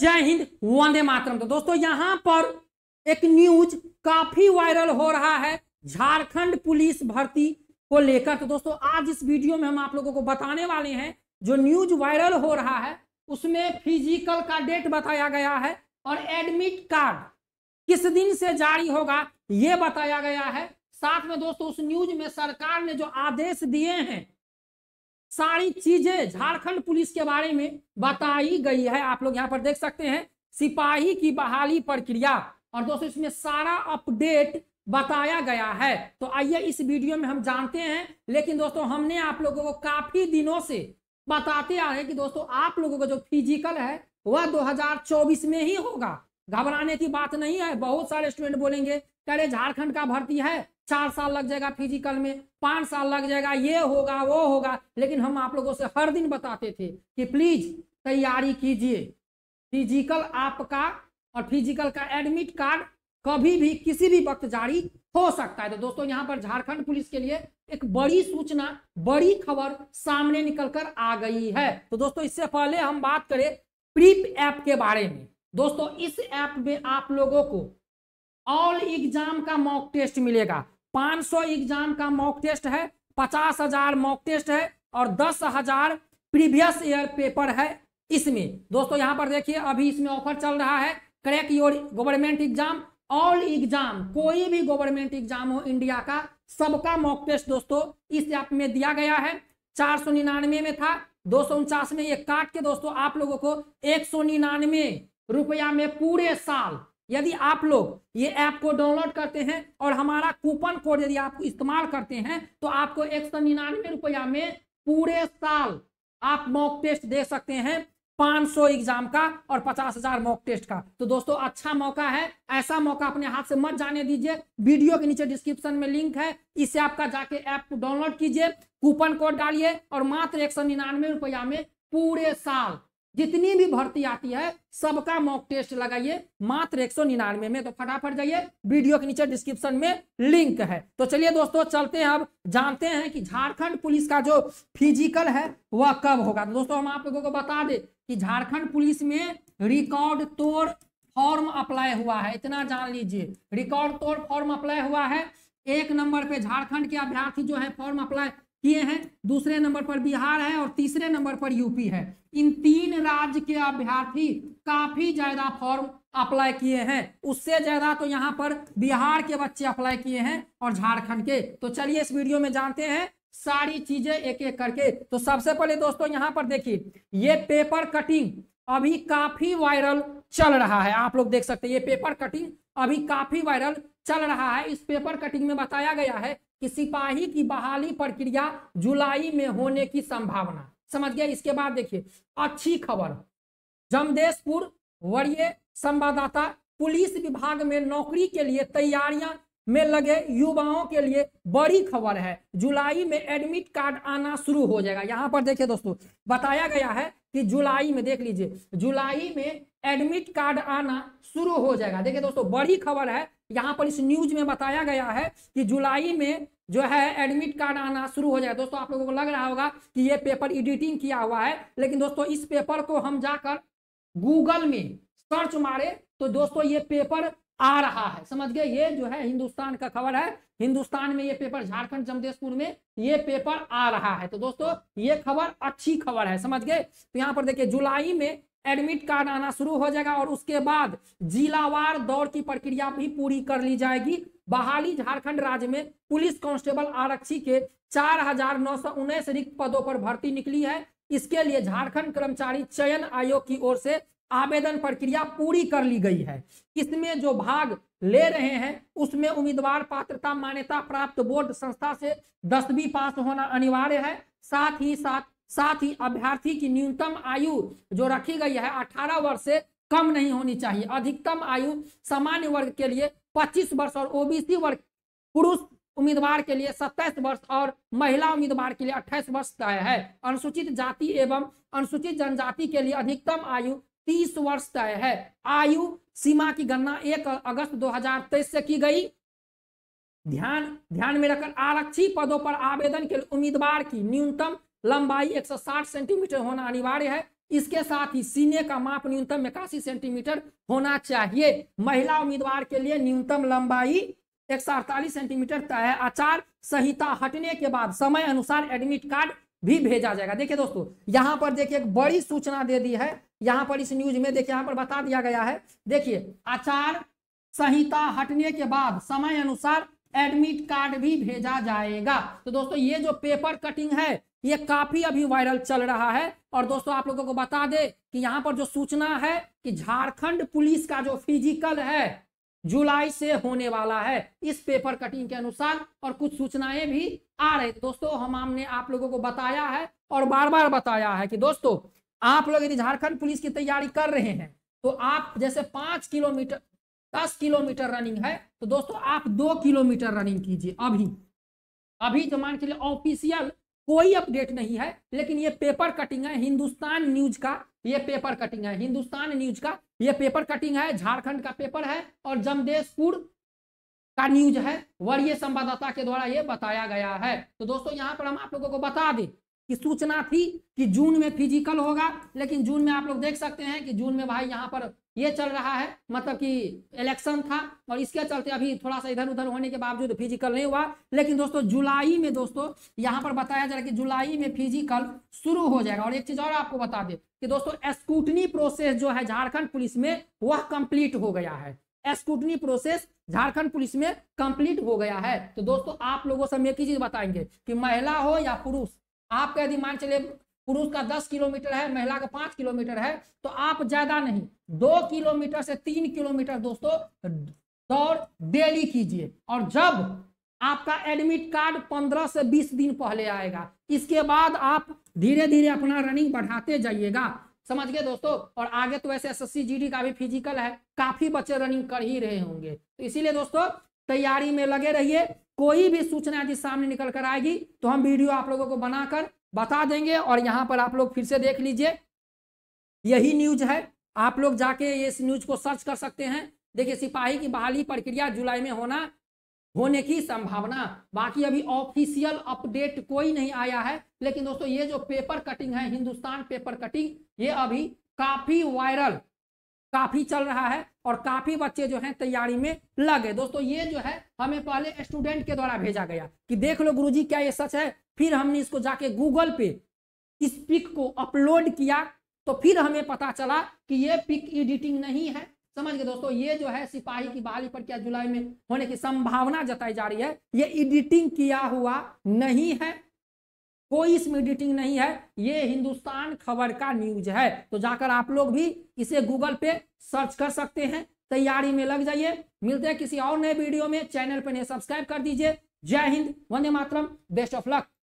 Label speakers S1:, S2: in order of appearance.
S1: जय हिंद वंदे मातरम तो दोस्तों यहां पर एक न्यूज काफी वायरल हो रहा है झारखंड पुलिस भर्ती को लेकर तो दोस्तों आज इस वीडियो में हम आप लोगों को बताने वाले हैं जो न्यूज वायरल हो रहा है उसमें फिजिकल का डेट बताया गया है और एडमिट कार्ड किस दिन से जारी होगा ये बताया गया है साथ में दोस्तों उस न्यूज में सरकार ने जो आदेश दिए हैं सारी चीजें झारखंड पुलिस के बारे में बताई गई है आप लोग यहाँ पर देख सकते हैं सिपाही की बहाली प्रक्रिया और दोस्तों इसमें सारा अपडेट बताया गया है तो आइए इस वीडियो में हम जानते हैं लेकिन दोस्तों हमने आप लोगों को काफी दिनों से बताते आ रहे हैं कि दोस्तों आप लोगों का जो फिजिकल है वह 2024 में ही होगा घबराने की बात नहीं है बहुत सारे स्टूडेंट बोलेंगे कह रहे झारखंड का भर्ती है चार साल लग जाएगा फिजिकल में पाँच साल लग जाएगा ये होगा वो होगा लेकिन हम आप लोगों से हर दिन बताते थे कि प्लीज तैयारी कीजिए फिजिकल आपका और फिजिकल का एडमिट कार्ड कभी भी किसी भी वक्त जारी हो सकता है तो दोस्तों यहाँ पर झारखंड पुलिस के लिए एक बड़ी सूचना बड़ी खबर सामने निकल कर आ गई है तो दोस्तों इससे पहले हम बात करें प्रीप ऐप के बारे में दोस्तों इस ऐप में आप लोगों को ऑल एग्जाम का मॉक टेस्ट मिलेगा 500 एग्जाम का मॉक टेस्ट है पचास हजार मॉक टेस्ट है और दस हजार प्रीवियस ईयर पेपर है इसमें दोस्तों यहां पर देखिए अभी इसमें ऑफर चल रहा है crack your government exam all exam कोई भी गवर्नमेंट एग्जाम हो इंडिया का सबका मॉक टेस्ट दोस्तों इस ऐप में दिया गया है चार सौ निन्यानवे में था दो सौ उनचास में ये काट के दोस्तों आप लोगों को एक सौ निन्यानवे रुपया में पूरे साल यदि आप लोग ये ऐप को डाउनलोड करते हैं और हमारा कूपन कोड यदि आप इस्तेमाल करते हैं तो आपको एक सौ निन्यानवे रुपया में पूरे साल आप मॉक टेस्ट दे सकते हैं 500 एग्जाम का और 50,000 मॉक टेस्ट का तो दोस्तों अच्छा मौका है ऐसा मौका अपने हाथ से मत जाने दीजिए वीडियो के नीचे डिस्क्रिप्शन में लिंक है इसे आपका जाके ऐप को डाउनलोड कीजिए कूपन कोड डालिए और मात्र एक सौ निन्यानवे रुपया में पूरे साल जितनी भी भर्ती आती है सबका मॉक टेस्ट लगाइए मात्र एक सौ निन्यानवे में तो फटाफट जाइए वीडियो के नीचे डिस्क्रिप्शन में लिंक है तो चलिए दोस्तों चलते हैं अब जानते हैं कि झारखंड पुलिस का जो फिजिकल है वह कब होगा तो दोस्तों हम आप लोगों को बता दें कि झारखंड पुलिस में रिकॉर्ड तोड़ फॉर्म अप्लाई हुआ है इतना जान लीजिए रिकॉर्ड तोड़ फॉर्म अप्लाई हुआ है एक नंबर पे झारखंड के अभ्यर्थी जो है फॉर्म अप्लाई किए हैं दूसरे नंबर पर बिहार है और तीसरे नंबर पर यूपी है इन तीन राज्य के अभ्यर्थी काफी ज्यादा फॉर्म अप्लाई किए हैं उससे ज्यादा तो यहाँ पर बिहार के बच्चे अप्लाई किए हैं और झारखंड के तो चलिए इस वीडियो में जानते हैं सारी चीजें एक एक करके तो सबसे पहले दोस्तों यहाँ पर देखिए ये पेपर कटिंग अभी काफी वायरल चल रहा है आप लोग देख सकते हैं ये पेपर कटिंग अभी काफी वायरल चल रहा है इस पेपर कटिंग में बताया गया है कि सिपाही की बहाली प्रक्रिया जुलाई में होने की संभावना समझ गया इसके बाद देखिए अच्छी खबर जमदेशपुर वरीय संवाददाता पुलिस विभाग में नौकरी के लिए तैयारियां में लगे युवाओं के लिए बड़ी खबर है जुलाई में एडमिट कार्ड आना शुरू हो जाएगा यहाँ पर देखिए दोस्तों बताया गया है कि जुलाई में देख लीजिए जुलाई में एडमिट कार्ड आना शुरू हो जाएगा देखिए दोस्तों बड़ी खबर है यहाँ पर इस न्यूज में बताया गया है कि जुलाई में जो है एडमिट कार्ड आना शुरू हो जाएगा दोस्तों आप लोगों को लग रहा होगा कि ये पेपर एडिटिंग किया हुआ है लेकिन दोस्तों इस पेपर को हम जाकर गूगल में सर्च मारे तो दोस्तों ये पेपर आ रहा है समझ गए ये जो है हिंदुस्तान का खबर है हिंदुस्तान में ये पेपर झारखंड जमदेशपुर में ये पेपर आ रहा है तो दोस्तों ये खबर अच्छी खबर है समझ गए तो यहाँ पर देखिए जुलाई में एडमिट कार्ड आना शुरू हो जाएगा और उसके बाद जिलावार दौड़ की प्रक्रिया भी पूरी कर ली जाएगी बहाली झारखंड राज्य में पुलिस कांस्टेबल आरक्षी के चार हजार नौ सौ उन्नीस रिक्त पदों पर भर्ती निकली है इसके लिए झारखंड कर्मचारी चयन आयोग की ओर से आवेदन प्रक्रिया पूरी कर ली गई है इसमें जो भाग ले रहे हैं उसमें उम्मीदवार पात्रता मान्यता प्राप्त बोर्ड संस्था से दसवीं पास होना अनिवार्य है साथ ही साथ साथ ही अभ्यर्थी की न्यूनतम आयु जो रखी गई है 18 वर्ष से कम नहीं होनी चाहिए अधिकतम आयु सामान्य वर्ग के लिए 25 वर्ष और ओबीसी वर्ग पुरुष उम्मीदवार के लिए 27 वर्ष और महिला उम्मीदवार के लिए 28 वर्ष तय है अनुसूचित जाति एवं अनुसूचित जनजाति के लिए अधिकतम आयु तीस वर्ष तय है आयु सीमा की गणना एक अगस्त 2023 से की गई ध्यान ध्यान में रखकर आरक्षी पदों पर आवेदन के उम्मीदवार की न्यूनतम लंबाई 160 सेंटीमीटर होना अनिवार्य है इसके साथ ही सीने का माप न्यूनतम इक्यासी सेंटीमीटर होना चाहिए महिला उम्मीदवार के लिए न्यूनतम लंबाई एक सेंटीमीटर तय है आचार संहिता हटने के बाद समय अनुसार एडमिट कार्ड भी भेजा जाएगा देखिए दोस्तों यहां पर देखिए एक बड़ी सूचना दे दी है यहाँ पर इस न्यूज में देखिए यहाँ पर बता दिया गया है देखिए आचार संहिता हटने के बाद समय अनुसार एडमिट कार्ड भी भेजा जाएगा तो दोस्तों ये जो पेपर कटिंग है ये काफी अभी वायरल चल रहा है और दोस्तों आप लोगों को बता दे कि यहाँ पर जो सूचना है कि झारखंड पुलिस का जो फिजिकल है जुलाई से होने वाला है इस पेपर कटिंग के अनुसार और कुछ सूचनाएं भी आ रही दोस्तों हम हमने आप लोगों को बताया है और बार बार बताया है कि दोस्तों आप लोग यदि झारखंड पुलिस की तैयारी कर रहे हैं तो आप जैसे पांच किलोमीटर दस किलोमीटर रनिंग है तो दोस्तों आप दो किलोमीटर रनिंग कीजिए अभी अभी तो मान के लिए ऑफिशियल कोई अपडेट नहीं है लेकिन ये पेपर कटिंग है हिंदुस्तान न्यूज का ये पेपर कटिंग है हिंदुस्तान न्यूज का ये पेपर कटिंग है झारखंड का पेपर है और जमदेशपुर का न्यूज है वरीय संवाददाता के द्वारा ये बताया गया है तो दोस्तों यहाँ पर हम आप लोगों को बता दें कि सूचना थी कि जून में फिजिकल होगा लेकिन जून में आप लोग देख सकते हैं कि जून में भाई यहाँ पर ये चल रहा है मतलब कि इलेक्शन था और इसके चलते अभी थोड़ा सा इधर उधर होने के बावजूद फिजिकल नहीं हुआ लेकिन दोस्तों जुलाई में दोस्तों यहाँ पर बताया जा रहा है कि जुलाई में फिजिकल शुरू हो जाएगा और एक चीज और आपको बता दें कि दोस्तों स्कूटनी प्रोसेस जो है झारखंड पुलिस में वह कंप्लीट हो गया है स्कूटनी प्रोसेस झारखंड पुलिस में कंप्लीट हो गया है तो दोस्तों आप लोगों से हम एक ही चीज बताएंगे कि महिला हो या पुरुष आपका यदि मान चले पुरुष का दस किलोमीटर है महिला का पांच किलोमीटर है तो आप ज़्यादा नहीं दो किलोमीटर से तीन किलोमीटर दोस्तों दौड़ डेली कीजिए और जब आपका एडमिट कार्ड पंद्रह से बीस दिन पहले आएगा इसके बाद आप धीरे धीरे अपना रनिंग बढ़ाते जाइएगा समझ गए दोस्तों और आगे तो वैसे एस जीडी का भी फिजिकल है काफी बच्चे रनिंग कर ही रहे होंगे तो इसीलिए दोस्तों तैयारी में लगे रहिए कोई भी सूचना यदि सामने निकल कर आएगी तो हम वीडियो आप लोगों को बनाकर बता देंगे और यहाँ पर आप लोग फिर से देख लीजिए यही न्यूज है आप लोग जाके इस न्यूज को सर्च कर सकते हैं देखिए सिपाही की बहाली प्रक्रिया जुलाई में होना होने की संभावना बाकी अभी ऑफिशियल अपडेट कोई नहीं आया है लेकिन दोस्तों ये जो पेपर कटिंग है हिंदुस्तान पेपर कटिंग ये अभी काफी वायरल काफी चल रहा है और काफी बच्चे जो हैं तैयारी में लगे दोस्तों ये जो है हमें पहले स्टूडेंट के द्वारा भेजा गया कि देख लो गुरुजी क्या ये सच है फिर हमने इसको जाके गूगल पे इस पिक को अपलोड किया तो फिर हमें पता चला कि ये पिक एडिटिंग नहीं है समझ गए दोस्तों ये जो है सिपाही की बहाली पर क्या जुलाई में होने की संभावना जताई जा रही है ये एडिटिंग किया हुआ नहीं है कोई इसमें एडिटिंग नहीं है ये हिंदुस्तान खबर का न्यूज है तो जाकर आप लोग भी इसे गूगल पे सर्च कर सकते हैं तैयारी में लग जाइए मिलते हैं किसी और नए वीडियो में चैनल पर सब्सक्राइब कर दीजिए जय हिंद वंदे मातरम बेस्ट ऑफ लक